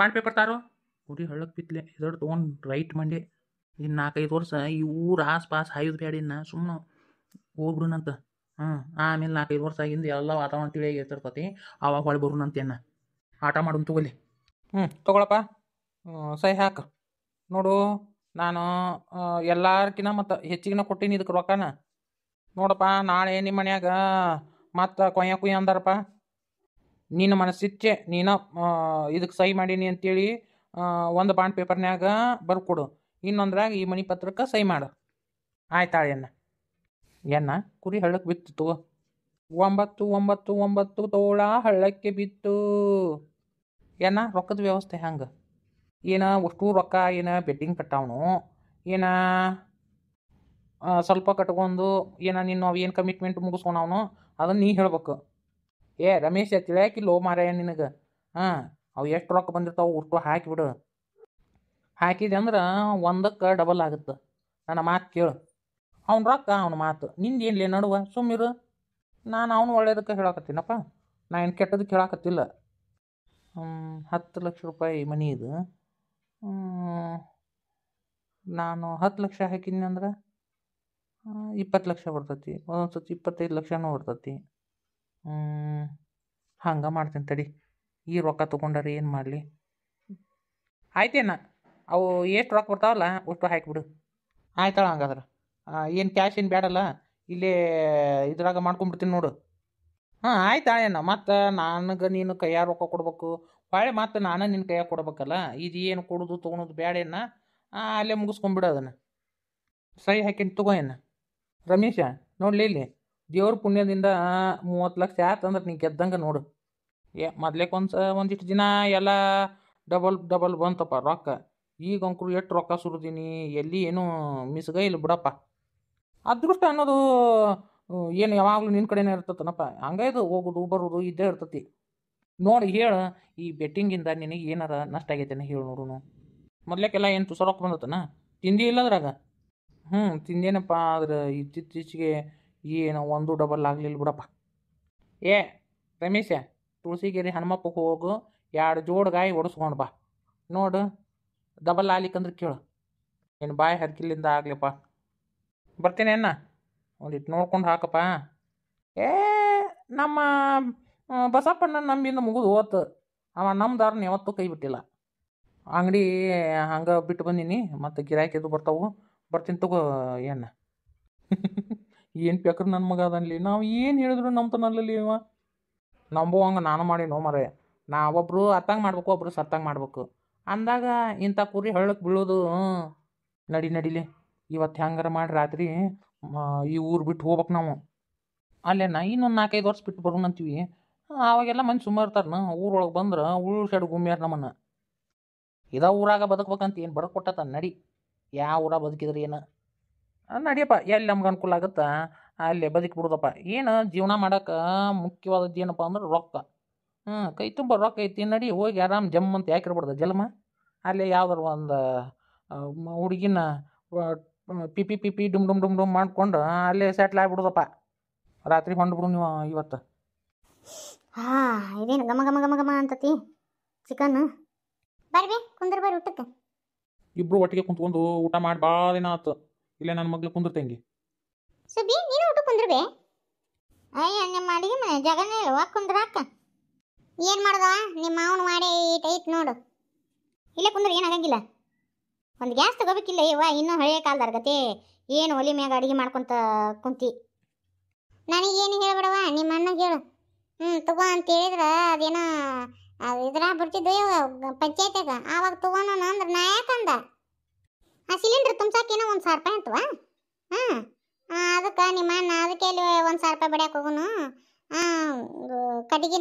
bond paper ತಾರೋ ಉರಿ ಹಳ್ಳಕ್ಕೆ ಬಿತ್ತಲೆ ಇದರ ತೊಗೊಂಡು ರೈಟ್ ಮಂಡೆ ಇನ್ನು ನಾಲ್ಕೈದು ವರ್ಷ ಈ ಊರು ಆಸ್ ಪಾಸ್ ಹಾಯ್ದು ಬೇಡಿನ ಸುಮ್ಮನೆ ಹೋಗ್ಬಿಡುನಂತ ಹ್ಞೂ ಆಮೇಲೆ ನಾಲ್ಕೈದು ವರ್ಷ ಆಗಿಂದ ಎಲ್ಲ ವಾತಾವರಣ ತಿಳಿಯಾಗಿರ್ತಿರ್ತತಿ ಆವಾಗ ಹೊಳೆ ಬರುನಂತೇನ ಆಟ ಮಾಡೋನು ತಗೊಲಿ ಹ್ಞೂ ತಗೊಳಪ್ಪ ಸಹಿ ಹಾಕು ನೋಡು ನಾನು ಎಲ್ಲಾರ್ಕಿನ ಮತ್ತು ಹೆಚ್ಚಿಗಿನ ಕೊಟ್ಟಿನಿ ಇದಕ್ಕೆ ರೊಕ್ಕನ ನೋಡಪ್ಪ ನಾಳೆ ನಿಮ್ಮ ಮನ್ಯಾಗ ಮತ್ತು ಕೊಯ್ಯ ಕುಯ್ಯ ಅಂದಾರಪ್ಪ ನೀನು ಮನಸ್ಸಿಚ್ಛೆ ನೀನು ಇದಕ್ಕೆ ಸಹಿ ಮಾಡೀನಿ ಅಂತೇಳಿ ಒಂದು ಬಾಂಡ್ ಪೇಪರ್ನ್ಯಾಗ ಬರ್ಕೊಡು ಇನ್ನೊಂದ್ರಾಗ ಈ ಮನಿ ಪತ್ರಕ್ಕೆ ಸಹಿ ಮಾಡು ಆಯ್ತಾಳೆ ಎನ್ನ ಎನ್ನ ಕುರಿ ಹಳ್ಳಕ್ಕೆ ಬಿತ್ತಿತ್ತು ಒಂಬತ್ತು ಒಂಬತ್ತು ಒಂಬತ್ತು ತೋಳ ಹಳ್ಳಕ್ಕೆ ಬಿತ್ತು ಏನ ರೊಕ್ಕದ ವ್ಯವಸ್ಥೆ ಹೆಂಗೆ ಏನ ಅಷ್ಟು ರೊಕ್ಕ ಏನು ಬೆಟ್ಟಿಂಗ್ ಕಟ್ಟವನು ಏನ ಸ್ವಲ್ಪ ಕಟ್ಕೊಂಡು ಏನ ನಿನ್ನ ಏನು ಕಮಿಟ್ಮೆಂಟ್ ಮುಗಿಸ್ಕೊಂಡವನು ಅದನ್ನು ನೀ ಹೇಳ್ಬೇಕು ಏ ರಮೇಶ ತಿಳಿಯಾಕಿಲ್ಲ ಮಾರಾಯ ನಿನಗೆ ಹಾಂ ಅವು ಎಷ್ಟು ರೊಕ್ಕ ಬಂದಿರ್ತಾವೆ ಹಾಕಿ ಹಾಕಿಬಿಡು ಹಾಕಿದೆ ಅಂದ್ರೆ ಒಂದಕ್ಕೆ ಡಬಲ್ ಆಗುತ್ತೆ ನನ್ನ ಮಾತು ಕೇಳು ಅವ್ನ ರೊಕ್ಕ ಅವನ ಮಾತು ಲೇ ನಡುವ ಸುಮ್ಮಿರು ನಾನು ಅವನು ಒಳ್ಳೇದಕ್ಕೆ ಹೇಳಕತ್ತೀನಪ್ಪ ನಾನು ಏನು ಕೆಟ್ಟದಕ್ಕೆ ಹೇಳಕತ್ತಿಲ್ಲ ಹತ್ತು ಲಕ್ಷ ರೂಪಾಯಿ ಮನಿ ಇದು ನಾನು ಹತ್ತು ಲಕ್ಷ ಹಾಕಿದ್ನಿ ಅಂದ್ರೆ ಇಪ್ಪತ್ತು ಲಕ್ಷ ಬರ್ತತಿ ಒಂದೊಂದು ಸತಿ ಇಪ್ಪತ್ತೈದು ಲಕ್ಷನೂ ಬರ್ತತಿ ಹಂಗೆ ಮಾಡ್ತೀನಿ ತಡಿ ಈ ರೊಕ್ಕ ತೊಗೊಂಡಾರ ಏನು ಮಾಡಲಿ ಆಯ್ತೇನ ಅವು ಎಷ್ಟು ರೊಕ್ಕ ಬರ್ತಾವಲ್ಲ ಅಷ್ಟು ಹಾಕಿಬಿಡು ಆಯ್ತಾಳ ಹಂಗಾದ್ರೆ ಏನು ಕ್ಯಾಶ್ ಏನು ಬೇಡಲ್ಲ ಇಲ್ಲೇ ಇದ್ರಾಗ ಮಾಡ್ಕೊಂಬಿಡ್ತೀನಿ ನೋಡು ಹಾಂ ಆಯ್ತು ಅಣ್ಣ ಮತ್ತು ನನಗೆ ನೀನು ಕೈಯಾರ ರೊಕ್ಕ ಕೊಡ್ಬೇಕು ಹೊಳೆ ಮತ್ತು ನಾನು ನಿನ್ನ ಕೈಯಾಗ ಕೊಡ್ಬೇಕಲ್ಲ ಇದು ಏನು ಕೊಡೋದು ತೊಗೊಳೋದು ಬೇಡೇನ ಅಲ್ಲೇ ಮುಗಿಸ್ಕೊಂಬಿಡು ಅದನ್ನು ಸಹಿ ಹಾಕಿ ತಗೋ ಏನ ರಮೇಶ ನೋಡಲಿ ಇಲ್ಲಿ ದೇವ್ರ ಪುಣ್ಯದಿಂದ ಮೂವತ್ತು ಲಕ್ಷ ಅಂದ್ರೆ ನೀ ಗೆದ್ದಂಗೆ ನೋಡು ಏ ಮೊದ್ಲೇಕ್ ಒಂದು ಒಂದಿಷ್ಟು ದಿನ ಎಲ್ಲ ಡಬಲ್ ಡಬಲ್ ಬಂತಪ್ಪ ರೊಕ್ಕ ಈಗ ಅಂಕರು ಎಷ್ಟು ರೊಕ್ಕ ಸುರಿದೀನಿ ಎಲ್ಲಿ ಏನು ಮಿಸ್ಗ ಇಲ್ಲ ಬಿಡಪ್ಪ ಅದೃಷ್ಟ ಅನ್ನೋದು ಏನು ಯಾವಾಗಲೂ ನಿನ್ನ ಕಡೆನೇ ಇರ್ತತನಪ್ಪ ಹಂಗ ಇದು ಹೋಗೋದು ಬರೋದು ಇದ್ದೇ ಇರ್ತತಿ ನೋಡಿ ಹೇಳು ಈ ಬೆಟ್ಟಿಂಗಿಂದ ನಿನಗೆ ಏನಾರ ನಷ್ಟ ಆಗೈತೇನೆ ಹೇಳು ನೋಡು ಮೊದ್ಲೇಕೆಲ್ಲ ಏನು ರೊಕ್ಕ ಬಂದತನ ತಿಂದಿ ಇಲ್ಲದ್ರಾಗ ಹ್ಞೂ ತಿಂದೇನಪ್ಪ ಆದ್ರೆ ಇತ್ತೀಚೆಗೆ ಏನೋ ಒಂದು ಡಬಲ್ ಆಗಲಿಲ್ಲ ಬಿಡಪ್ಪ ಏ ರಮೇಶ ತುಳಸಿಗೆರೆ ಹನುಮಪ್ಪಕ್ಕೆ ಹೋಗು ಎರಡು ಜೋಡು ಗಾಯಿ ಒಡಿಸ್ಕೊಂಡು ಬಾ ನೋಡು ಡಬಲ್ ಆಗ್ಲಿಕ್ಕಂದ್ರೆ ಕೇಳು ಏನು ಬಾಯಿ ಹರ್ಕಿಲ್ಲಿಂದ ಆಗಲಿಪ್ಪ ಬರ್ತೀನಿ ಅಣ್ಣ ಒಂದಿಟ್ಟು ನೋಡ್ಕೊಂಡು ಹಾಕಪ್ಪ ಏ ನಮ್ಮ ಬಸಪ್ಪಣ್ಣ ನಂಬಿಂದ ಮುಗಿದು ಓತು ಅವ ನಮ್ಮ ದಾರನ್ನ ಯಾವತ್ತೂ ಕೈ ಬಿಟ್ಟಿಲ್ಲ ಅಂಗಡಿ ಹಂಗೆ ಬಿಟ್ಟು ಬಂದೀನಿ ಮತ್ತು ಗಿರಾಕಿದ್ದು ಬರ್ತಾವು ಬರ್ತೀನಿ ತಗೋ ಏನು ಏನು ಪೇಕ್ರ ನನ್ನ ಮಗ ಅದನ್ಲಿ ನಾವು ಏನು ಹೇಳಿದ್ರು ತನಲ್ಲಿ ಇವ ಹಂಗೆ ನಾನು ಮಾಡಿ ನೋ ಮರೆ ನಾ ಒಬ್ಬರು ಅತ್ತಂಗೆ ಮಾಡ್ಬೇಕು ಒಬ್ಬರು ಸತ್ತಂಗೆ ಮಾಡ್ಬೇಕು ಅಂದಾಗ ಇಂಥ ಕುರಿ ಹಳ್ಳಕ್ಕೆ ಬೀಳೋದು ನಡಿ ನಡಿಲಿ ಇವತ್ತು ಹೆಂಗಾರ ಮಾಡಿ ರಾತ್ರಿ ಈ ಊರು ಬಿಟ್ಟು ಹೋಗ್ಬೇಕು ನಾವು ಅಲ್ಲೇ ನಾ ಇನ್ನೊಂದು ನಾಲ್ಕೈದು ವರ್ಷ ಬಿಟ್ಟು ಬರೋಣ ಅಂತೀವಿ ಆವಾಗೆಲ್ಲ ಮಂದಿ ಸುಮ್ಮ ಇರ್ತಾರನ ಊರೊಳಗೆ ಬಂದ್ರೆ ಊರು ಸೈಡ್ ಗುಮ್ಯಾರ ನಮ್ಮನ್ನು ಇದ ಊರಾಗ ಬದುಕ್ಬೇಕಂತ ಏನು ಬರಕ್ ನಡಿ ಯಾವ ಊರಾಗ ಬದುಕಿದ್ರೆ ಏನು ನಡಿಯಪ್ಪ ಎಲ್ಲಿ ನಮ್ಗೆ ಅನುಕೂಲ ಆಗುತ್ತಾ ಅಲ್ಲೇ ಬದುಕಿಬಿಡೋದಪ್ಪ ಏನು ಜೀವನ ಮಾಡೋಕೆ ಮುಖ್ಯವಾದದ್ದು ಏನಪ್ಪ ಅಂದ್ರೆ ರೊಕ್ಕ ಹ್ಞೂ ಕೈ ತುಂಬ ರೊಕ್ಕ ಐತಿ ನಡಿ ಹೋಗಿ ಆರಾಮ್ ಜಮ್ ಅಂತ ಯಾಕಿರ್ಬಾರ್ದು ಜಲ್ಮ ಅಲ್ಲೇ ಯಾವ್ದಾರು ಒಂದು ಹುಡುಗಿನ ಪಿಪಿ ಪಿಪಿ ಡುಮ್ ಡುಮ್ ಡುಮ್ ಡುಮ್ ಮಾಡ್ಕೊಂಡು ಅಲ್ಲೇ ಸೆಟ್ಲ್ ಆಗಿಬಿಡೋದಪ್ಪ ರಾತ್ರಿ ಹೊಂಡ್ಬಿಡು ನೀವು ಇವತ್ತು ಹಾಂ ಇದೇನು ಗಮ ಗಮ ಗಮ ಗಮ ಅಂತತಿ ಚಿಕನ್ ಬರ್ರಿ ಊಟಕ್ಕೆ ಇಬ್ರು ಒಟ್ಟಿಗೆ ಕುಂತ್ಕೊಂಡು ಊಟ ಮಾಡಿ ಭಾಳ ದಿನ ಆಯ್ತು ಇಲ್ಲ ನನ್ನ ಮಗ್ಳು ಕುಂದ್ರ ತಂಗಿ ನೀನು ಊಟ ಕುಂದ್ರಬೇ ಅಯ್ಯ ನಿಮ್ಮ ಅಡಿಗೆ ಮನೆ ಜಗನೇ ಕುಂದ್ರ ಕುಂದ್ರಾಕ ಏನು ಮಾಡ್ದವ ನಿಮ್ಮ ಮಾವನ ಮಾಡಿ ಟೈಟ್ ನೋಡು ಇಲ್ಲ ಕುಂದ್ರ ಆಗಂಗಿಲ್ಲ ಒಂದು ಗ್ಯಾಸ್ ತಗೋಬೇಕಿಲ್ಲ ಇವ ಇನ್ನೂ ಹಳೆಯ ಕಾಲದಾರ ಗತಿ ಏನು ಒಲಿ ಮ್ಯಾಗ ಅಡಿಗೆ ಮಾಡ್ಕೊಂತ ಕುಂತಿ ನನಗೇನು ಹೇಳ್ಬಿಡವ ನಿಮ್ಮ ಅಣ್ಣ ಹೇಳು ಹ್ಞೂ ತಗೋ ಅಂತ ಹೇಳಿದ್ರೆ ಅದೇನೋ ಇದ್ರಾಗ ಬರ್ತಿದ್ದೆ ಪಂಚಾಯತ್ಯಾಗ ಆವಾಗ ತಗೋಣ ಅಂದ್ರೆ ನಾ ಯಾಕಂದ ಆ ಸಿಲಿಂಡ್ರ್ ತುಂಬಸಾಕೇನೋ ಒಂದು ಸಾವಿರ ರೂಪಾಯಿ ಅಂತವಾ ಹಾಂ ಅದಕ್ಕೆ ನಿಮ್ಮ ಅಣ್ಣ ಅದಕ್ಕೆ ಇಲ್ಲಿ ಒಂದು ಸಾವಿರ ರೂಪಾಯಿ ಬಡಿಯಕ್ಕೆ ಹೋಗುನು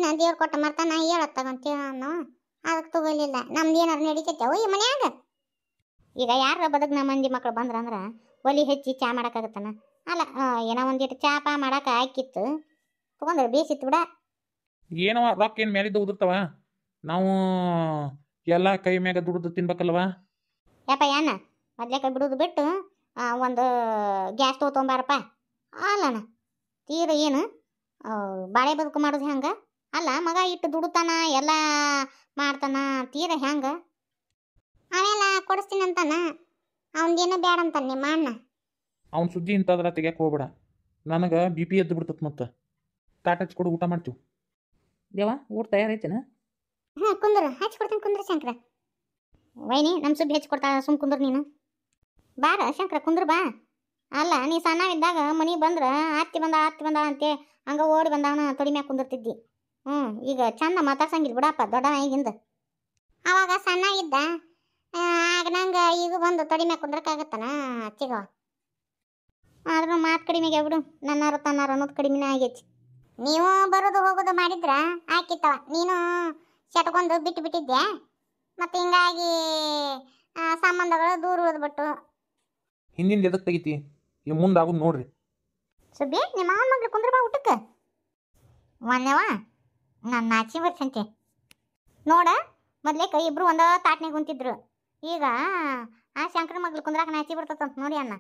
ನಾನು ದೇವ್ರು ಕೊಟ್ಟ ಮರ್ತಾನ ಹೇಳತ್ತಗಂತೀವಿ ಅನ್ನೋ ಅದಕ್ಕೆ ತಗೊಲಿಲ್ಲ ನಮ್ದು ಏನಾರು ನಡೀತೈತೆ ಓ ಈ ಮನ್ಯಾಗ ಈಗ ಯಾರ ನಮ್ಮ ಮಂದಿ ಮಕ್ಳು ಬಂದ್ರಂದ್ರೆ ಒಲಿ ಹೆಚ್ಚಿ ಚಾ ಮಾಡೋಕ್ಕಾಗತ್ತಾನ ಅಲ್ಲ ಏನೋ ಒಂದಿಟ್ಟು ಚಾ ಪಾ ಮಾಡಕ್ಕೆ ಹಾಕಿತ್ತು ತೊಗೊಂಡ್ರೆ ಬೇಸಿತ್ತು ಬಿಡ ಏನವ ರೊಕ್ಕ ಏನು ಮೇಲಿದ್ದ ಉದುರ್ತಾವ ನಾವು ಎಲ್ಲ ಕೈ ಮ್ಯಾಗ ದುಡ್ದು ತಿನ್ಬೇಕಲ್ವಾ ಯಪ್ಪ ಯಾನ ಅದ್ಲೇಕ ಬಿಡೋದು ಬಿಟ್ಟು ಒಂದು ಗ್ಯಾಸ್ ತೊಗೊಂಬಾರಪ್ಪ ಅಲ್ಲಣ್ಣ ತೀರ ಏನು ಬಾಳೆ ಬದುಕು ಮಾಡೋದು ಹೆಂಗೆ ಅಲ್ಲ ಮಗ ಇಟ್ಟು ದುಡುತಾನ ಎಲ್ಲ ಮಾಡ್ತಾನ ತೀರ ಹೆಂಗೆ ಆಮೇಲೆ ಕೊಡಿಸ್ತೀನಿ ಅಂತಾನ ಅವನದೇನು ಬೇಡ ಅಂತಾನೆ ನಿಮ್ಮ ಅಣ್ಣ ಅವ್ನ ಸುದ್ದಿ ಇಂಥದ್ರ ತೆಗಿಯಕ್ಕೆ ಹೋಗ್ಬೇಡ ನನಗೆ ಬಿ ಪಿ ಎದ್ದು ಬಿಡ್ತತ್ ಮತ್ತೆ ತಾಟ್ ಹಚ್ಕೊಡು ಊಟ ಮಾಡ್ತೀವಿ ದೇವ ಊಟ ತಯಾರೈತೇನ ಹಾಂ ಕುಂದ್ರ ಹಚ್ಕೊಡ್ತೀನಿ ಕುಂದ್ರ ಶಂಕರ ವೈನಿ ನಮ್ಮ ಸುಬ್ಬಿ ಹಚ್ಕೊಡ್ತಾ ಸುಮ್ ಕುಂದ್ರ ನೀನು ಬಾರ ಶಂಕರ ಕುಂದ್ರ ಬಾ ಅಲ್ಲ ನೀ ಸಣ್ಣವಿದ್ದಾಗ ಮನೆ ಬಂದ್ರೆ ಆರ್ತಿ ಬಂದ ಆರ್ತಿ ಬಂದ ಅಂತೆ ಹಂಗ ಓಡಿ ಬಂದವನ ತೊಡಿ ಮ್ಯಾಗ ಕುಂದಿರ್ತಿದ್ದಿ ಹ್ಞೂ ಈಗ ಚಂದ ಮಾತಾಡ್ಸಂಗಿಲ್ಲ ಬಿಡಪ್ಪ ದೊಡ್ಡವ ಈಗಿಂದ ಅವಾಗ ಇದ್ದ ಆಗ ನಂಗೆ ಈಗ ಬಂದು ತೊಡಿ ಮ್ಯಾಗ ಕುಂದ್ರಕ್ಕಾಗತ್ತಾನ ಆದರೂ ಆದ್ರೂ ಮಾತು ಕಡಿಮೆಗೆ ಬಿಡು ನನ್ನಾರು ತನ್ನಾರು ಅನ್ನೋದು ಕಡಿಮೆನೇ ಆಗೈತಿ ನೀವು ಬರೋದು ಹೋಗೋದು ಮಾಡಿದ್ರ ಆಕಿತ್ತವ ನೀನು ಸೆಟ್ಕೊಂಡು ಬಿಟ್ಟು ಬಿಟ್ಟಿದ್ದೆ ಮತ್ತು ಹಿಂಗಾಗಿ ಸಂಬಂಧಗಳು ದೂರ ಉಳಿದ್ಬಿಟ್ಟು ಹಿಂದಿನ ಎದಕ್ಕೆ ತೆಗಿತಿ ಈ ಮುಂದೆ ನೋಡ್ರಿ ಸುಬ್ಬಿ ನಿಮ್ಮ ಮಾವನ ಮಗ್ಳು ಕುಂದ್ರ ಬಾ ಊಟಕ್ಕೆ ಒಂದೇವಾ ನನ್ನ ನಾಚಿ ಬರ್ತಂತೆ ನೋಡ ಮೊದ್ಲೇಕ ಇಬ್ರು ಒಂದ ತಾಟ್ನಾಗ ಕುಂತಿದ್ರು ಈಗ ಆ ಶಂಕರ ಮಗ್ಳು ಕುಂದ್ರಾಕ ನಾಚಿ ಬರ್ತದಂತ ನೋಡಿ ಅಣ್ಣ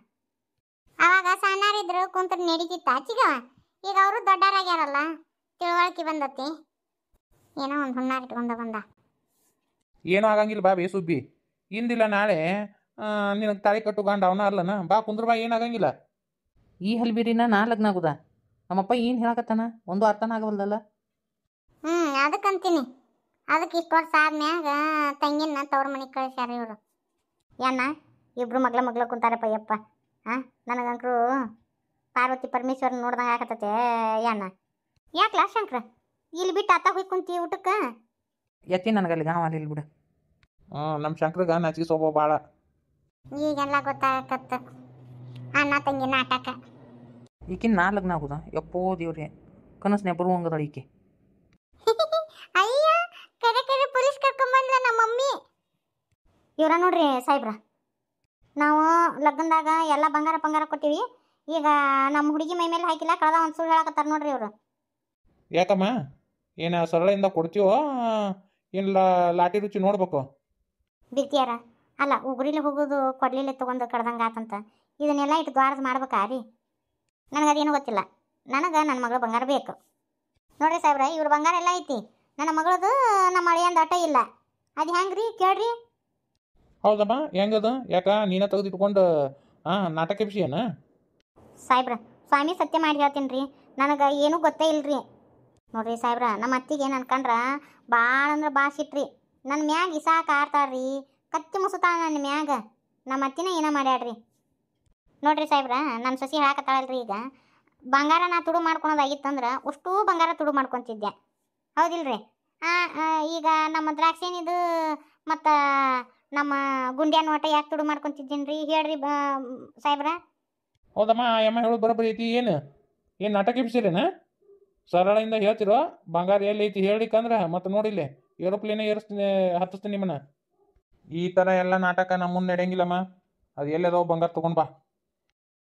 ಅವಾಗ ಸಣ್ಣಾರಿದ್ರು ಕುಂತ್ರ ನಡೀತಿತ್ತ ಆಚಿಗ ಈಗ ಅವರು ದೊಡ್ಡಾರಾಗ್ಯಾರಲ್ಲ ತಿಳುವಳಿಕೆ ಬಂದತಿ ಏನೋ ಒಂದು ಹುಣ್ಣಾರಿಟ್ಕೊಂಡ ಬಂದ ಏನೋ ಆಗಂಗಿಲ್ಲ ಬಾ ಸುಬ್ಬಿ ಇಂದಿಲ್ಲ ನಾಳೆ ನಿನಗೆ ತಾಳಿ ಕಟ್ಟು ಗಂಡ ಅವನ ಅಲ್ಲನ ಬಾ ಕುಂದ್ರ ಬಾ ಏನಾಗಂಗಿಲ್ಲ ಈ ಹಲ್ಬಿರಿನ ನಾ ಲಗ್ನ ಆಗುದ ನಮ್ಮಪ್ಪ ಏನು ಹೇಳಕತ್ತಾನ ಒಂದು ಅರ್ಥನ ಆಗವಲ್ದಲ್ಲ ಹ್ಮ್ ಅದಕ್ಕಂತೀನಿ ಅದಕ್ಕೆ ಇಷ್ಟು ವರ್ಷ ಆದ್ಮ್ಯಾಗ ತಂಗಿನ ತವ್ರ ಮನೆ ಕಳಿಸ್ಯಾರ ಇವರು ಏನ ಇಬ್ರು ಮಗ್ಳ ಮಗ್ಳ ಕುಂತಾರಪ್ಪ ಯಪ್ಪ ಹಾಂ ನನಗಂಕ್ರು ಪಾರ್ವತಿ ಪರಮೇಶ್ವರ್ ನೋಡ್ದಂಗ ಆಗತ್ತತೆ ಏನ ಯಾಕಲ ಶಂಕ್ರ ಇಲ್ಲಿ ಬಿಟ್ಟು ಅತ್ತ ಹೋಗಿ ಕುಂತಿ ಊಟಕ್ಕೆ ಎತ್ತಿ ನನಗಲ್ಲಿ ಗಾವಲ್ಲಿ ಇಲ್ಲಿ ಬಿಡು ಹ್ಞೂ ನಮ್ಮ ಶಂಕ್ರಗ ನಾಚಿಗೆ ಸೋಬೋ ಭಾಳ ಈಗೆಲ್ಲ ಗೊತ್ತಾಗತ್ತ ಅಣ್ಣ ತಂಗಿ ನಾಟಕ ಈಕಿನ ನಾ ಲಗ್ನ ಆಗುದ ಯಪ್ಪೋ ದೇವ್ರಿ ಕನಸ್ನೇ ಬರುವಂಗದ ಈಕೆ ಅಯ್ಯ ಕರೆ ಕರೆ ಪೊಲೀಸ್ ಕರ್ಕೊಂಬಂದ್ರ ನಮ್ಮ ಮಮ್ಮಿ ಇವ್ರ ನೋಡ್ರಿ ಸಾಹೇಬ್ರ ನಾವು ಲಗ್ನದಾಗ ಎಲ್ಲ ಬಂಗಾರ ಬಂಗಾರ ಕೊಟ್ಟಿವಿ ಈಗ ನಮ್ಮ ಹುಡುಗಿ ಮೈ ಮೇಲೆ ಹಾಕಿಲ್ಲ ಕಳೆದ ಒಂದು ಸುಳ್ಳು ಹೇಳಕತ್ತಾರ ನೋಡ್ರಿ ಇವರು ಯಾಕಮ್ಮ ಏನು ಸರಳಿಂದ ಕೊಡ್ತೀವೋ ಏನು ಲಾಟಿ ರುಚಿ ನೋಡ್ಬೇಕು ಬಿಡ್ತೀಯಾರ ಅಲ್ಲ ಉಗುರಿಲಿ ಹೋಗೋದು ಕೊಡ್ಲಿಲ್ಲ ತೊಗೊಂಡು ಕಡ್ದಂಗೆ ಆತಂತ ಇದನ್ನೆಲ್ಲ ಇಟ್ಟು ದ್ವಾರದ ಮಾಡ್ಬೇಕಾ ರೀ ನನಗೆ ಅದೇನು ಗೊತ್ತಿಲ್ಲ ನನಗೆ ನನ್ನ ಮಗಳು ಬಂಗಾರ ಬೇಕು ನೋಡ್ರಿ ಸಾಹೇಬ್ರ ಇವ್ರ ಬಂಗಾರ ಎಲ್ಲ ಐತಿ ನನ್ನ ಮಗಳದು ನಮ್ಮ ಅಳಿಯಂದು ಆಟ ಇಲ್ಲ ಅದು ಹೆಂಗೆ ರೀ ಕೇಳ್ರಿ ಹೌದಮ್ಮ ಹೆಂಗದ ಯಾಕ ನೀನ ತೆಗೆದಿಟ್ಕೊಂಡು ಹಾಂ ನಾಟಕ ವಿಷಯನ ಸಾಹೇಬ್ರ ಸ್ವಾಮಿ ಸತ್ಯ ಮಾಡಿ ಹೇಳ್ತೀನಿ ರೀ ನನಗೆ ಏನೂ ಗೊತ್ತೇ ಇಲ್ರಿ ನೋಡ್ರಿ ಸಾಹೇಬ್ರ ನಮ್ಮ ಅತ್ತಿಗೆ ಅನ್ಕಂಡ್ರ ಭಾಳ ಅಂದ್ರೆ ಭಾಳ ಸಿಟ್ರಿ ನನ್ನ ಮ್ಯಾಗ ಇಸಾಕ ರೀ ಕತ್ತಿ ಮುಸುತಾಳ ನನ್ನ ಮ್ಯಾಗ ನಮ್ಮ ಅತ್ತಿನ ಏನೋ ಮಾಡ್ಯಾಡ್ರಿ ನೋಡ್ರಿ ಸಾಹೇಬ್ರ ನನ್ನ ಸಸಿ ಹಾಕತ್ತಾಳಲ್ರಿ ಈಗ ಬಂಗಾರ ನಾ ತುಡು ಮಾಡ್ಕೊಳೋದಾಗಿತ್ತಂದ್ರೆ ಅಷ್ಟೂ ಬಂಗಾರ ತುಡು ಮಾಡ್ಕೊತಿದ್ದೆ ಹೌದಿಲ್ರಿ ಈಗ ನಮ್ಮ ದ್ರಾಕ್ಷಿನಿದು ಮತ್ತು ನಮ್ಮ ಗುಂಡ್ಯಾನ ಓಟ ಯಾಕೆ ತುಡು ಮಾಡ್ಕೊತಿದ್ದೀನಿ ರೀ ಹೇಳ್ರಿ ಬ ಸಾಹೇಬ್ರ ಹೌದಮ್ಮ ಯಮ್ಮ ಹೇಳೋದು ಬರೋಬ್ಬರಿ ಐತಿ ಏನು ಏನು ನಾಟಕ ಎಬ್ಸಿರೇನ ಸರಳಿಂದ ಹೇಳ್ತಿರೋ ಬಂಗಾರ ಎಲ್ಲಿ ಐತಿ ಹೇಳಿಕ್ಕಂದ್ರೆ ಮತ್ತೆ ನೋಡಿಲ್ಲ ಏರೋಪ್ಲೇನೇ ಏರಿಸ್ತೀನಿ ಹತ್ತಿಸ್ತೀನಿ ನಿಮ್ಮನ್ನ ಈ ತರ ಎಲ್ಲ ನಾಟಕ ನಮ್ಮ ಮುಂದೆ ನಡೆಯಂಗಿಲ್ಲಮ್ಮ ಅದು ಎಲ್ಲದೋ ಬಂಗಾರ ತಗೊಂಡ್ ಬಾ